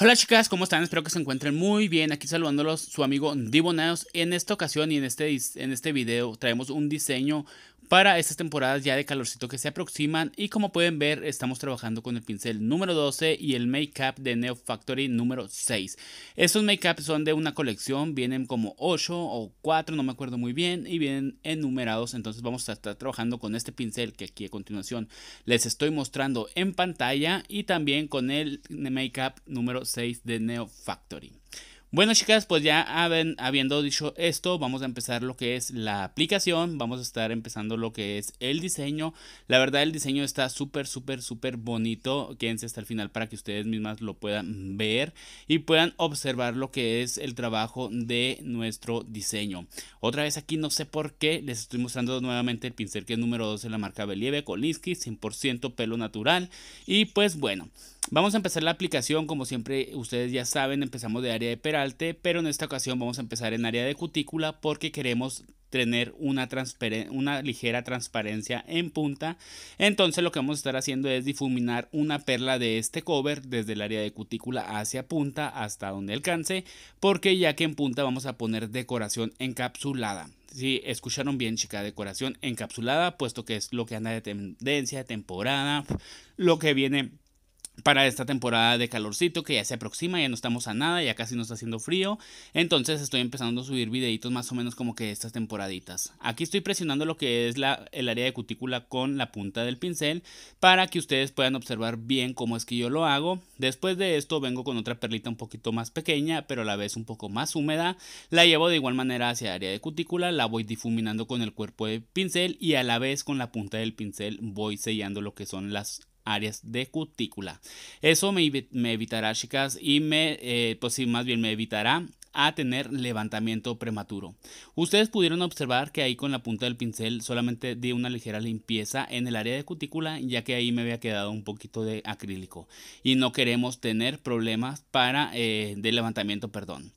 Hola chicas, ¿cómo están? Espero que se encuentren muy bien. Aquí saludándolos su amigo Dibonaos. En esta ocasión y en este, en este video traemos un diseño para estas temporadas ya de calorcito que se aproximan y como pueden ver estamos trabajando con el pincel número 12 y el make-up de Neo Factory número 6. Estos make-up son de una colección, vienen como 8 o 4, no me acuerdo muy bien y vienen enumerados, entonces vamos a estar trabajando con este pincel que aquí a continuación les estoy mostrando en pantalla y también con el make-up número 6 de Neo Factory. Bueno, chicas, pues ya habiendo dicho esto, vamos a empezar lo que es la aplicación, vamos a estar empezando lo que es el diseño. La verdad, el diseño está súper, súper, súper bonito. Quédense hasta el final para que ustedes mismas lo puedan ver y puedan observar lo que es el trabajo de nuestro diseño. Otra vez aquí, no sé por qué, les estoy mostrando nuevamente el pincel que es número 12 de la marca Believe Kolinsky, 100% pelo natural. Y pues bueno, Vamos a empezar la aplicación, como siempre ustedes ya saben, empezamos de área de peralte, pero en esta ocasión vamos a empezar en área de cutícula porque queremos tener una, una ligera transparencia en punta. Entonces lo que vamos a estar haciendo es difuminar una perla de este cover desde el área de cutícula hacia punta hasta donde alcance, porque ya que en punta vamos a poner decoración encapsulada. Si escucharon bien, chica, decoración encapsulada, puesto que es lo que anda de tendencia, de temporada, lo que viene para esta temporada de calorcito que ya se aproxima, ya no estamos a nada, ya casi no está haciendo frío, entonces estoy empezando a subir videitos más o menos como que estas temporaditas. Aquí estoy presionando lo que es el área de cutícula con la punta del pincel para que ustedes puedan observar bien cómo es que yo lo hago. Después de esto vengo con otra perlita un poquito más pequeña, pero a la vez un poco más húmeda, la llevo de igual manera hacia el área de cutícula, la voy difuminando con el cuerpo de pincel y a la vez con la punta del pincel voy sellando lo que son las áreas de cutícula. Eso me, evitará, chicas, y me, eh, pues si más bien me evitará a tener levantamiento prematuro. Ustedes pudieron observar que ahí con la punta del pincel solamente di una ligera limpieza en el área de cutícula ya que ahí me había quedado un poquito de acrílico y no queremos tener problemas para eh, de levantamiento, perdón.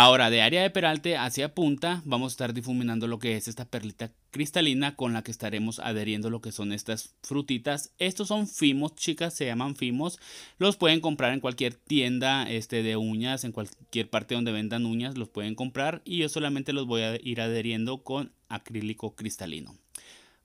Ahora, de área de peralte hacia punta, vamos a estar difuminando lo que es esta perlita cristalina con la que estaremos adheriendo lo que son estas frutitas. Estos son fimos, chicas, se llaman fimos. Los pueden comprar en cualquier tienda este, de uñas, en cualquier parte donde vendan uñas, los pueden comprar. Y yo solamente los voy a ir adheriendo con acrílico cristalino.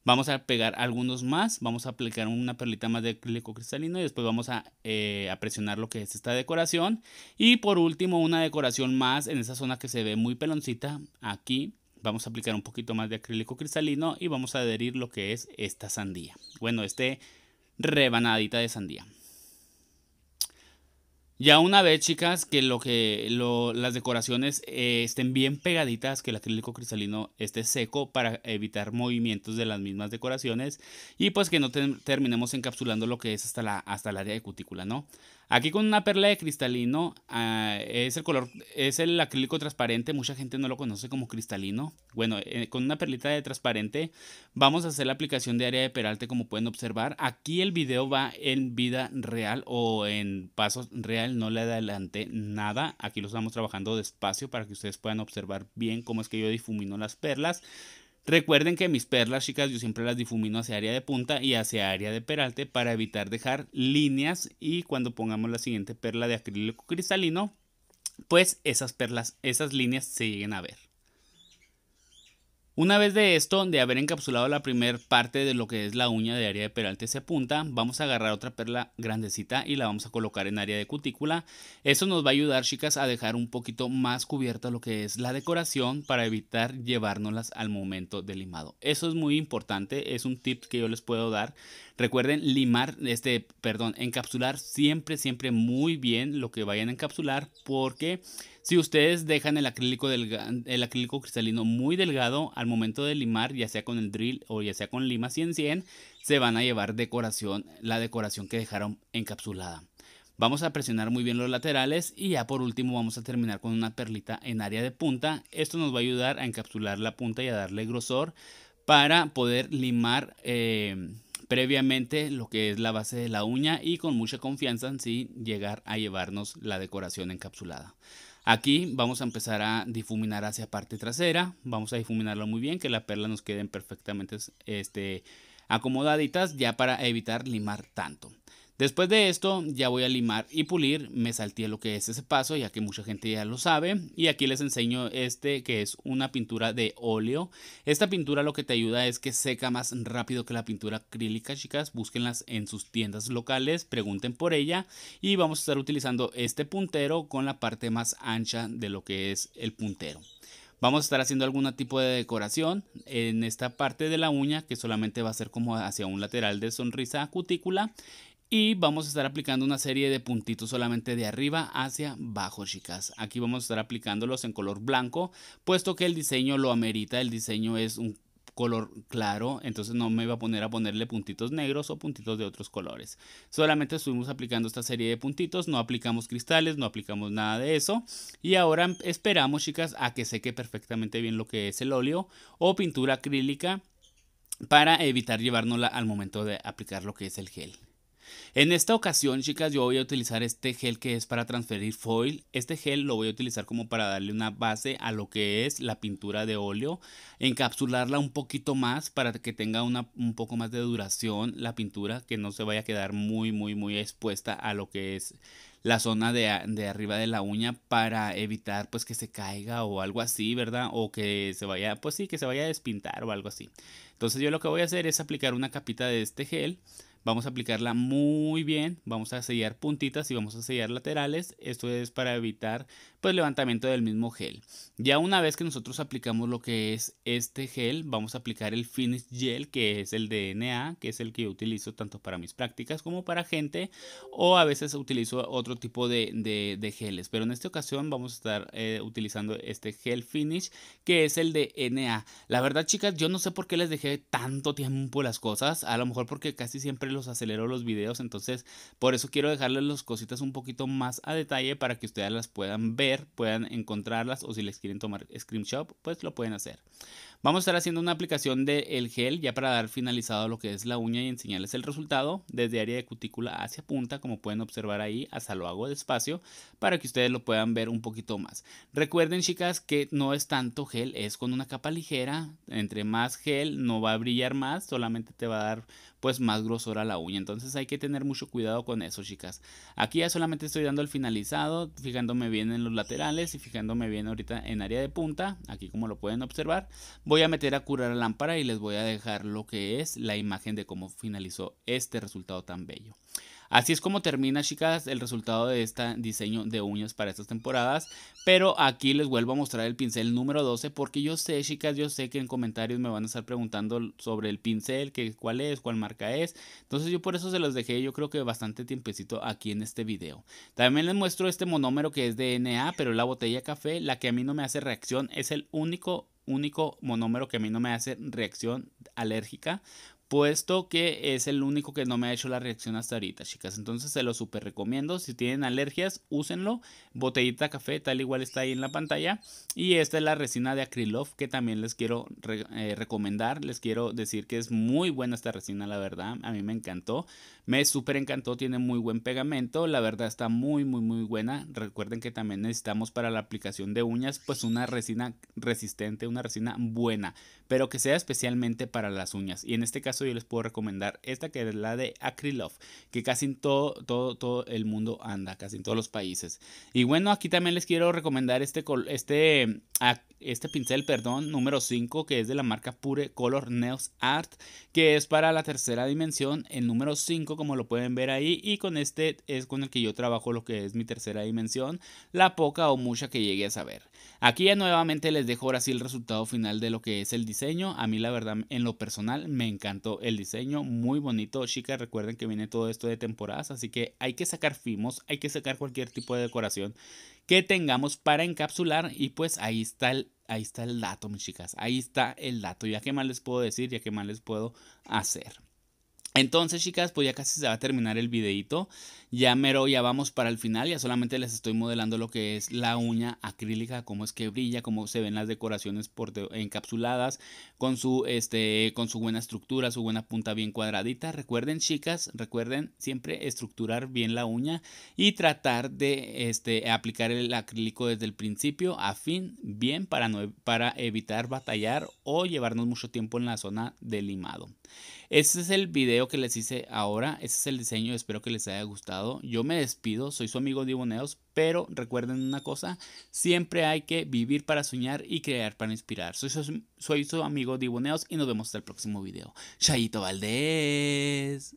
Vamos a pegar algunos más, vamos a aplicar una perlita más de acrílico cristalino y después vamos eh, a, presionar lo que es esta decoración. Y por último, una decoración más en esa zona que se ve muy peloncita, aquí vamos a aplicar un poquito más de acrílico cristalino y vamos a adherir lo que es esta sandía. Bueno, este rebanadita de sandía. Ya una vez, chicas, que lo que lo, las decoraciones eh, estén bien pegaditas, que el acrílico cristalino esté seco para evitar movimientos de las mismas decoraciones y pues que no terminemos encapsulando lo que es hasta la hasta el área de cutícula, ¿no? Aquí con una perla de cristalino ah, es el color, es el acrílico transparente, mucha gente no lo conoce como cristalino. Bueno, eh, con una perlita de transparente vamos a hacer la aplicación de área de peralte como pueden observar. Aquí el video va en vida real o en pasos real, no le adelanté nada. Aquí lo estamos trabajando despacio para que ustedes puedan observar bien cómo es que yo difumino las perlas. Recuerden que mis perlas chicas yo siempre las difumino hacia área de punta y hacia área de peralte para evitar dejar líneas y cuando pongamos la siguiente perla de acrílico cristalino, pues esas perlas, esas líneas se lleguen a ver. Una vez de esto, de haber encapsulado la primera parte de lo que es la uña de área de peralte se apunta, vamos a agarrar otra perla grandecita y la vamos a colocar en área de cutícula. Eso nos va a ayudar, chicas, a dejar un poquito más cubierta lo que es la decoración para evitar llevárnoslas al momento del limado. Eso es muy importante, es un tip que yo les puedo dar. Recuerden limar, este, perdón, encapsular siempre, siempre muy bien lo que vayan a encapsular porque si ustedes dejan el acrílico, acrílico cristalino muy delgado al momento de limar, ya sea con el drill o ya sea con lima 100-100, se van a llevar decoración, la decoración que dejaron encapsulada. Vamos a presionar muy bien los laterales y ya por último vamos a terminar con una perlita en área de punta. Esto nos va a ayudar a encapsular la punta y a darle grosor para poder limar eh, previamente lo que es la base de la uña y con mucha confianza en sí, llegar a llevarnos la decoración encapsulada. Aquí vamos a empezar a difuminar hacia parte trasera, vamos a difuminarlo muy bien, que la perla nos queden perfectamente este, acomodaditas ya para evitar limar tanto. Después de esto ya voy a limar y pulir, me salté lo que es ese paso ya que mucha gente ya lo sabe y aquí les enseño este que es una pintura de óleo. Esta pintura lo que te ayuda es que seca más rápido que la pintura acrílica chicas, búsquenlas en sus tiendas locales, pregunten por ella y vamos a estar utilizando este puntero con la parte más ancha de lo que es el puntero. Vamos a estar haciendo algún tipo de decoración en esta parte de la uña que solamente va a ser como hacia un lateral de sonrisa cutícula y vamos a estar aplicando una serie de puntitos solamente de arriba hacia abajo chicas aquí vamos a estar aplicándolos en color blanco puesto que el diseño lo amerita el diseño es un color claro entonces no me va a poner a ponerle puntitos negros o puntitos de otros colores solamente estuvimos aplicando esta serie de puntitos no aplicamos cristales no aplicamos nada de eso y ahora esperamos chicas a que seque perfectamente bien lo que es el óleo o pintura acrílica para evitar llevárnosla al momento de aplicar lo que es el gel en esta ocasión, chicas, yo voy a utilizar este gel que es para transferir foil. Este gel lo voy a utilizar como para darle una base a lo que es la pintura de óleo, encapsularla un poquito más para que tenga una, un poco más de duración la pintura, que no se vaya a quedar muy, muy, muy expuesta a lo que es la zona de, de, arriba de la uña para evitar pues que se caiga o algo así, ¿verdad? O que se vaya, pues sí, que se vaya a despintar o algo así. Entonces yo lo que voy a hacer es aplicar una capita de este gel Vamos a aplicarla muy bien, vamos a sellar puntitas y vamos a sellar laterales. Esto es para evitar pues levantamiento del mismo gel. Ya una vez que nosotros aplicamos lo que es este gel, vamos a aplicar el Finish Gel que es el DNA, que es el que yo utilizo tanto para mis prácticas como para gente o a veces utilizo otro tipo de, de, geles. Pero en esta ocasión vamos a estar eh, utilizando este gel Finish que es el de La verdad chicas, yo no sé por qué les dejé tanto tiempo las cosas, a lo mejor porque casi siempre los aceleró los videos, entonces por eso quiero dejarles las cositas un poquito más a detalle para que ustedes las puedan ver, puedan encontrarlas o si les quieren tomar screenshot, pues lo pueden hacer. Vamos a estar haciendo una aplicación del gel ya para dar finalizado lo que es la uña y enseñarles el resultado desde área de cutícula hacia punta, como pueden observar ahí, hasta lo hago despacio para que ustedes lo puedan ver un poquito más. Recuerden chicas que no es tanto gel, es con una capa ligera, entre más gel no va a brillar más, solamente te va a dar pues más grosor a la uña, entonces hay que tener mucho cuidado con eso chicas. Aquí ya solamente estoy dando el finalizado, fijándome bien en los laterales y fijándome bien ahorita en área de punta, aquí como lo pueden observar voy a meter a curar la lámpara y les voy a dejar lo que es la imagen de cómo finalizó este resultado tan bello. Así es como termina, chicas, el resultado de este diseño de uñas para estas temporadas. Pero aquí les vuelvo a mostrar el pincel número 12 porque yo sé, chicas, yo sé que en comentarios me van a estar preguntando sobre el pincel, que cuál es, cuál marca es. Entonces yo por eso se los dejé yo creo que bastante tiempecito aquí en este video. También les muestro este monómero que es de NA, pero la botella café, la que a mí no me hace reacción, es el único único monómero que a mí no me hace reacción alérgica puesto que es el único que no me ha hecho la reacción hasta ahorita, chicas. Entonces se lo súper recomiendo. Si tienen alergias, úsenlo. Botellita café, tal igual está ahí en la pantalla. Y esta es la resina de Acrylof, que también les quiero eh, recomendar. Les quiero decir que es muy buena esta resina, la verdad. A mí me encantó. Me súper encantó, tiene muy buen pegamento. La verdad está muy, muy, muy buena. Recuerden que también necesitamos para la aplicación de uñas, pues una resina resistente, una resina buena, pero que sea especialmente para las uñas. Y en este caso yo les puedo recomendar esta que es la de Acrylove, que casi en todo, todo, todo el mundo anda, casi en todos los países. Y bueno, aquí también les quiero recomendar este, este, ah, este pincel, perdón, número 5, que es de la marca Pure Color Neos Art, que es para la tercera dimensión, el número 5, como lo pueden ver ahí, y con este es con el que yo trabajo lo que es mi tercera dimensión, la poca o mucha que llegue a saber. Aquí ya nuevamente les dejo ahora sí el resultado final de lo que es el diseño, a mí la verdad en lo personal me encantó el diseño, muy bonito. Chicas, recuerden que viene todo esto de temporadas, así que hay que sacar fimos, hay que sacar cualquier tipo de decoración que tengamos para encapsular y pues ahí está el, ahí está el dato, mis chicas. Ahí está el dato. Ya qué más les puedo decir, ya qué más les puedo hacer. Entonces, chicas, pues ya casi se va a terminar el videito. Ya mero, ya vamos para el final. Ya solamente les estoy modelando lo que es la uña acrílica, cómo es que brilla, cómo se ven las decoraciones por encapsuladas, con su, este, con su buena estructura, su buena punta bien cuadradita. Recuerden, chicas, recuerden siempre estructurar bien la uña y tratar de este, aplicar el acrílico desde el principio a fin, bien, para, no, e, para evitar batallar o llevarnos mucho tiempo en la zona de limado. Este es el video que les hice ahora, este es el diseño, espero que les haya gustado. Yo me despido, soy su amigo Diboneos, pero recuerden una cosa, siempre hay que vivir para soñar y crear para inspirar. Soy su, soy su amigo Diboneos y nos vemos hasta el próximo video. Chaito Valdés.